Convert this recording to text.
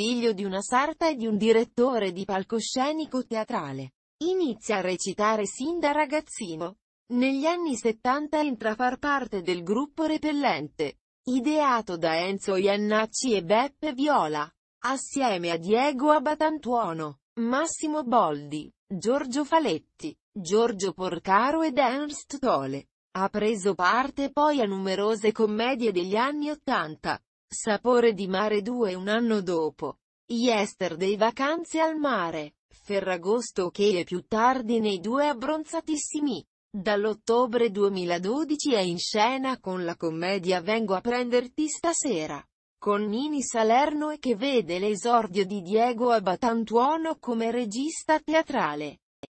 figlio di una sarta e di un direttore di palcoscenico teatrale. Inizia a recitare sin da ragazzino. Negli anni 70 entra a far parte del gruppo Repellente, ideato da Enzo Iannacci e Beppe Viola, assieme a Diego Abatantuono, Massimo Boldi, Giorgio Faletti, Giorgio Porcaro ed Ernst Tole. Ha preso parte poi a numerose commedie degli anni Ottanta, Sapore di mare 2 un anno dopo. Yesterday vacanze al mare. Ferragosto che è più tardi nei due abbronzatissimi. Dall'ottobre 2012 è in scena con la commedia Vengo a prenderti stasera. Con Nini Salerno e che vede l'esordio di Diego Abatantuono come regista teatrale.